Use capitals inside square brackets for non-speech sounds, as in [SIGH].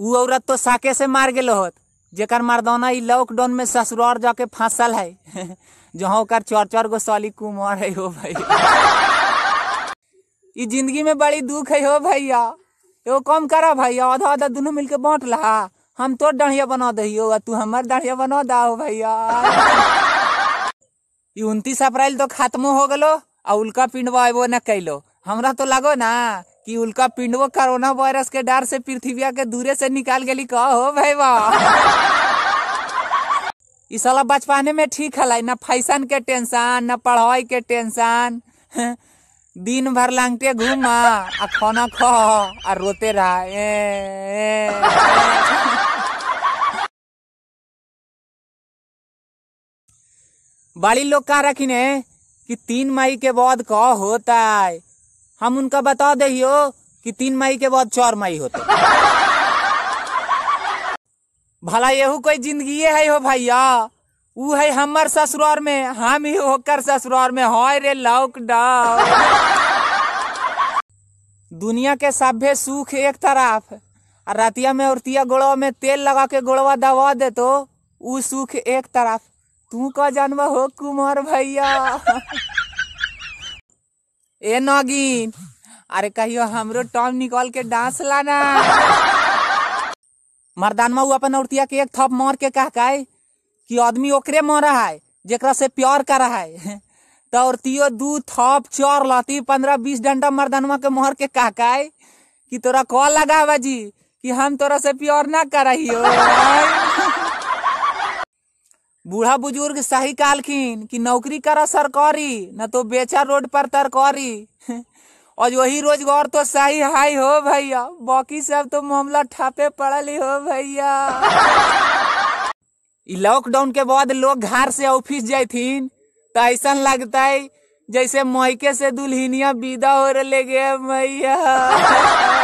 उ औरत तो साके से मार गए होत जेकर मर्दाना इ लॉकडाउन में ससुरार जाके फंसल है [LAUGHS] जहाँ ओकर चार चार गो साली कुमार है हो भाई [LAUGHS] जिंदगी में बड़ी दुख है हो भैया एगो कम करा भैया आधा आधा दोनों मिलके बांट लहा हम तो डढ़िया बना दही तू हमार डढ़िया बना दा हो भैया [LAUGHS] ई उनतीस अप्रैल तो खत्म हो गलो आ उल्का पिंडवा एबो न कैलो हमरा तो लगो ना कि पिंड वो कोरोना वायरस के डर से पृथ्वी के दूरे से निकाल गली कहा हो भाई वाह इस वाला बचपने में ठीक हल ना फैशन के टेंशन ना पढ़ाई के टेंशन दिन भर लांगते घूमा आ खाना खा आ रोते रहा ए, ए, ए। बड़ी लोग कहा रखी ने कि तीन मई के बाद कह होता है हम उनका बता दहियो कि तीन मई के बाद चार मई होते भला यहू कोई जिंदगी है हो भैया वो है हमार ससुराल में हम ही होकर ससुराल में हाय रे लॉकडाउन दुनिया के सभ्य सुख एक तरफ और रतिया में उड़तिया गोड़वा में तेल लगा के गोड़वा दबा दे तो वो सुख एक तरफ तू का जानवा हो कुमार भैया ए नगीन अरे कहियो हमरो टॉम निकाल के डांस लाना मर्दानमा उ अपन औरतिया के एक थप मार के कह का कि आदमी ओकरे मारा है जेकरा से प्यार कर है तो औरतियो दू थप चौर लाती पंद्रह बीस डंडा मर्दानमा के मोहर के कह का कि तोरा कॉल लगा जी कि हम तोरा से प्यार ना कर रही हो बूढ़ा बुजुर्ग सही कालखिन कि नौकरी करा सरकारी न तो बेचा रोड पर तरकारी [LAUGHS] और वही रोजगार तो सही हाई हो भैया बाकी सब तो मामला ठापे पड़ल हो भैया लॉकडाउन [LAUGHS] के बाद लोग घर से ऑफिस जैथिन तो ऐसा लगता है जैसे मोहके से दुल्हनिया विदा हो रहे गए मैया [LAUGHS]